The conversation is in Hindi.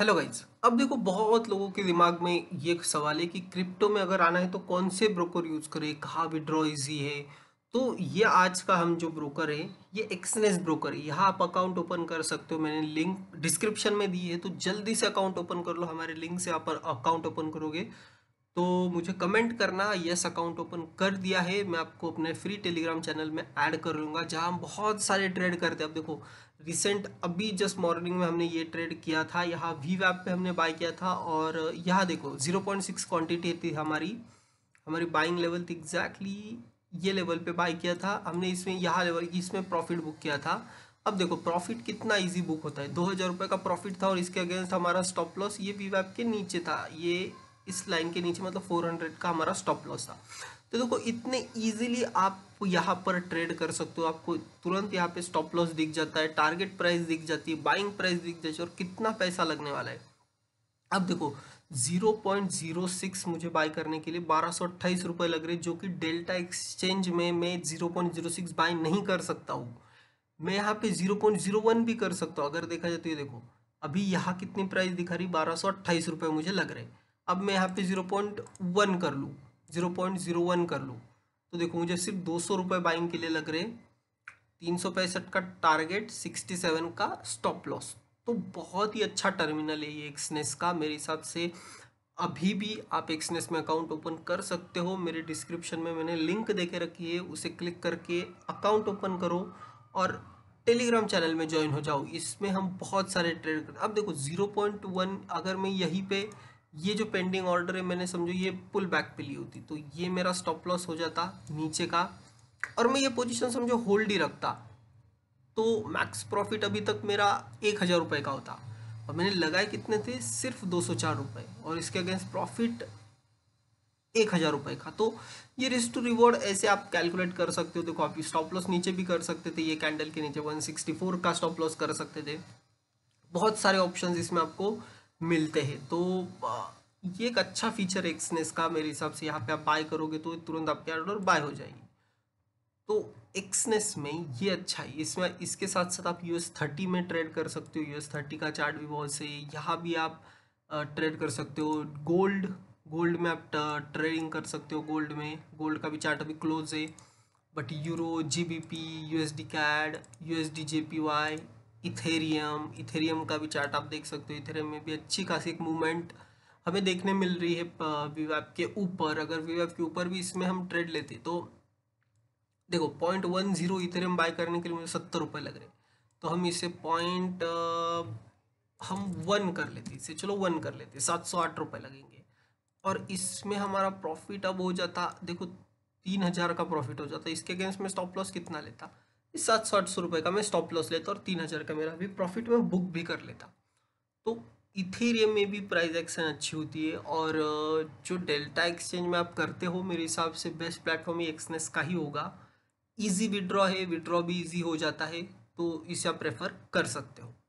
हेलो गाइज अब देखो बहुत लोगों के दिमाग में ये सवाल है कि क्रिप्टो में अगर आना है तो कौन से ब्रोकर यूज़ करें कहाँ विड्रॉ इजी है तो ये आज का हम जो ब्रोकर है ये एक्सनेस ब्रोकर है यहाँ आप अकाउंट ओपन कर सकते हो मैंने लिंक डिस्क्रिप्शन में दी है तो जल्दी से अकाउंट ओपन कर लो हमारे लिंक से आप अकाउंट ओपन करोगे तो मुझे कमेंट करना यस अकाउंट ओपन कर दिया है मैं आपको अपने फ्री टेलीग्राम चैनल में ऐड कर लूँगा जहाँ हम बहुत सारे ट्रेड करते हैं अब देखो रिसेंट अभी जस्ट मॉर्निंग में हमने ये ट्रेड किया था यहाँ वी वैप पे हमने बाय किया था और यहाँ देखो 0.6 क्वांटिटी थी हमारी हमारी बाइंग लेवल थी एग्जैक्टली ये लेवल पर बाई किया था हमने इसमें यहाँ लेवल इसमें प्रॉफिट बुक किया था अब देखो प्रॉफिट कितना इजी बुक होता है दो हज़ार रुपये का प्रॉफिट था और इसके अगेंस्ट हमारा स्टॉप लॉस ये वी वैप के नीचे था ये इस लाइन के नीचे मतलब 400 का हमारा स्टॉप लॉस था तो देखो इतने इजीली आप यहाँ पर ट्रेड कर सकते हो आपको तुरंत यहाँ पे स्टॉप लॉस दिख जाता है टारगेट प्राइस दिख जाती है बाइंग प्राइस दिख जाती है और कितना पैसा लगने वाला है अब देखो 0.06 मुझे बाय करने के लिए बारह सौ लग रहे जो कि डेल्टा एक्सचेंज में मैं 0.06 बाय नहीं कर सकता हूँ मैं यहाँ पे 0.01 भी कर सकता हूँ अगर देखा जाए तो ये देखो अभी यहाँ कितनी प्राइस दिखा रही बारह सौ मुझे लग रहे अब मैं यहाँ पे ज़ीरो पॉइंट वन कर लूँ ज़ीरो पॉइंट ज़ीरो वन कर लूँ तो देखो मुझे सिर्फ दो सौ रुपये बाइंग के लिए लग रहे तीन सौ पैंसठ का टारगेट सिक्सटी सेवन का स्टॉप लॉस तो बहुत ही अच्छा टर्मिनल है ये एक्सनेस e का मेरे हिसाब से अभी भी आप एक्सनेस e में अकाउंट ओपन कर सकते हो मेरे डिस्क्रिप्शन में मैंने लिंक दे के रखी है उसे क्लिक करके अकाउंट ओपन करो और टेलीग्राम चैनल में ज्वाइन हो जाओ इसमें हम बहुत सारे ट्रेड करते अब देखो ज़ीरो पॉइंट वन अगर मैं यहीं पे ये जो पेंडिंग ऑर्डर है मैंने समझो ये पुल बैक पे ली होती तो ये मेरा स्टॉप लॉस हो जाता नीचे का और मैं ये पोजीशन समझो होल्ड ही रखता तो मैक्स प्रॉफिट अभी तक मेरा एक हज़ार रुपये का होता और मैंने लगाए कितने थे सिर्फ दो सौ चार रुपये और इसके अगेंस्ट प्रॉफिट एक हज़ार रुपये का तो ये रिस्क टू रिवॉर्ड ऐसे आप कैलकुलेट कर सकते हो देखो आप स्टॉप लॉस नीचे भी कर सकते थे ये कैंडल के नीचे 164 का स्टॉप लॉस कर सकते थे बहुत सारे ऑप्शन इसमें आपको मिलते हैं तो ये एक अच्छा फीचर है एक्सनेस का मेरे हिसाब से यहाँ पे आप बाय करोगे तो तुरंत आपके ऑर्डर बाय हो जाएगी तो एक्सनेस में ये अच्छा है इसमें इसके साथ साथ आप यू एस थर्टी में ट्रेड कर सकते हो यू एस थर्टी का चार्ट भी बहुत सही है यहाँ भी आप ट्रेड कर सकते हो गोल्ड गोल्ड में आप ट्रेडिंग कर सकते हो गोल्ड में गोल्ड का भी चार्ट अभी क्लोज है but euro G B P U S D CAD U S D J P Y Ethereum Ethereum का भी चार्ट आप देख सकते हो इथेरियम में भी अच्छी खासी एक मूवमेंट हमें देखने मिल रही है वीवैप के ऊपर अगर वीवैप के ऊपर भी इसमें हम ट्रेड लेते तो देखो point one zero Ethereum buy करने के लिए मुझे सत्तर रुपये लग रहे तो हम इसे पॉइंट हम वन कर लेते इसे चलो वन कर लेते सात सौ आठ रुपये लगेंगे और इसमें हमारा प्रॉफिट अब हो जाता देखो तीन हज़ार का प्रॉफिट हो जाता इसके अगेंस्ट में स्टॉप लॉस कितना लेता सात सौ आठ सौ रुपये का मैं स्टॉप लॉस लेता और तीन हज़ार का मेरा भी प्रॉफिट में बुक भी कर लेता तो इथेरियम में भी प्राइस एक्शन अच्छी होती है और जो डेल्टा एक्सचेंज में आप करते हो मेरे हिसाब से बेस्ट प्लेटफॉर्म ही एक्सनेस का ही होगा ईजी विड्रॉ है विड्रॉ भी ईजी हो जाता है तो इसे आप प्रेफर कर सकते हो